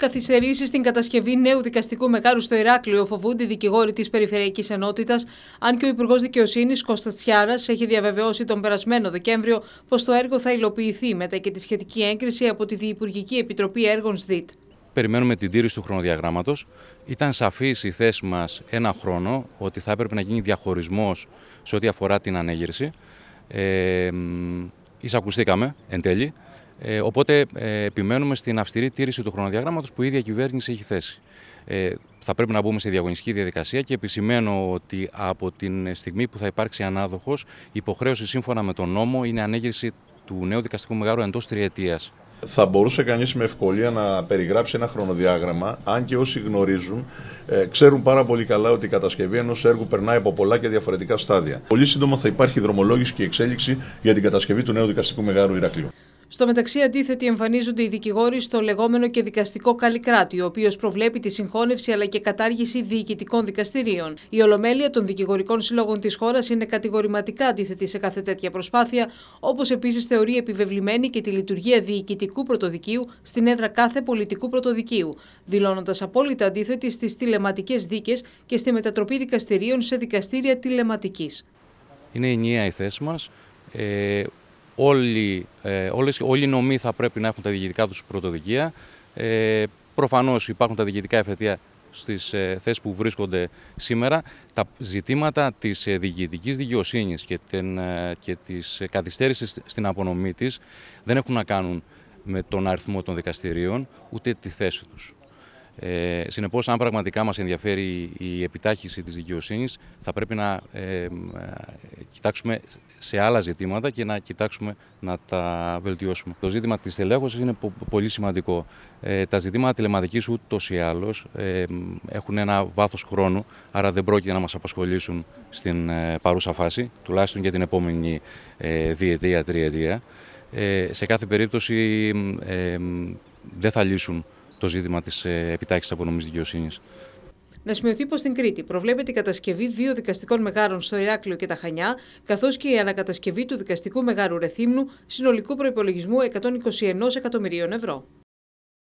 Καθυστερήσεις στην κατασκευή νέου δικαστικού μεγάλου στο Ηράκλειο φοβούνται οι δικηγόροι της Περιφερειακής Ενότητας, αν και ο Υπουργός Δικαιοσύνης Κώστας Τσιάρας έχει διαβεβαιώσει τον περασμένο Δεκέμβριο πως το έργο θα υλοποιηθεί μετά και τη σχετική έγκριση από τη Διυπουργική Επιτροπή Έργων ΣΔΙΤ. Περιμένουμε την τήρηση του χρονοδιαγράμματος. Ήταν σαφής η θέση μας ένα χρόνο ότι θα έπρεπε να γίνει διαχωρισμός σε ό,τι αφορά την ανέγερση. Ε, εισακουστήκαμε εν τέλει. Ε, οπότε ε, επιμένουμε στην αυστηρή τήρηση του χρονοδιάγραμματο που η ίδια κυβέρνηση έχει θέσει. Ε, θα πρέπει να μπούμε σε διαγωνιστική διαδικασία και επισημαίνω ότι από την στιγμή που θα υπάρξει ανάδοχος, η υποχρέωση σύμφωνα με τον νόμο είναι ανέγερση του νέου δικαστικού μεγάλου εντός τριετίας. Θα μπορούσε κανείς με ευκολία να περιγράψει ένα χρονοδιάγραμμα, αν και όσοι γνωρίζουν, ε, ξέρουν πάρα πολύ καλά ότι η κατασκευή ενός έργου περνάει από πολλά και διαφορετικά στάδια. Πολύ σύντομα θα υπάρχει δρομολόγηση και εξέλιξη για την κατασκευή του νέου δικαστικού μεγάλου Ηρακλείου. Στο μεταξύ, αντίθετη εμφανίζονται οι δικηγόροι στο λεγόμενο και δικαστικό καλλικράτη, ο οποίος προβλέπει τη συγχώνευση αλλά και κατάργηση διοικητικών δικαστηρίων. Η Ολομέλεια των Δικηγορικών Συλλόγων της χώρας είναι κατηγορηματικά αντίθετη σε κάθε τέτοια προσπάθεια, όπως επίσης θεωρεί επιβεβλημένη και τη λειτουργία διοικητικού πρωτοδικίου στην έδρα κάθε πολιτικού πρωτοδικείου, δηλώνοντας απόλυτα αντίθετη στις τηλεματικές δίκες και στη μετατροπή δικαστηρίων σε δικαστήρια τηλεματικής. Είναι ενιαία η θέση μας. Ε, όλοι, ε, όλες, όλοι οι νομοί θα πρέπει να έχουν τα διηγητικά τους πρωτοδικεία. Ε, προφανώς υπάρχουν τα διηγητικά εφετεία στις ε, θέσεις που βρίσκονται σήμερα. Τα ζητήματα της ε, διοικητικής και, την, ε, και της ε, καθυστέρησης στην απονομή της δεν έχουν να κάνουν με τον αριθμό των δικαστηρίων ούτε τη θέση τους. Ε, συνεπώς, αν πραγματικά μας ενδιαφέρει η επιτάχυση της δικαιοσύνης, θα πρέπει να ε, ε κοιτάξουμε σε άλλα ζητήματα και να κοιτάξουμε να τα βελτιώσουμε. Το ζήτημα της τελέχωσης είναι πολύ σημαντικό. Ε, τα ζητήματα τηλεματικής ούτως ή άλλως ε, έχουν ένα βάθος χρόνου, άρα δεν πρόκειται να μας απασχολήσουν στην ε, παρούσα φάση, τουλάχιστον για την επόμενη διετία, τριετία. Σε κάθε περίπτωση δεν θα λύσουν το ζήτημα της επιτάχυσης απονομής δικαιοσύνης. Να σημειωθεί πως στην Κρήτη προβλέπεται η κατασκευή δύο δικαστικών μεγάρων στο Ηράκλειο και τα Χανιά, καθώς και η ανακατασκευή του δικαστικού μεγάρου Ρεθύμνου συνολικού προπολογισμού 121 εκατομμυρίων ευρώ.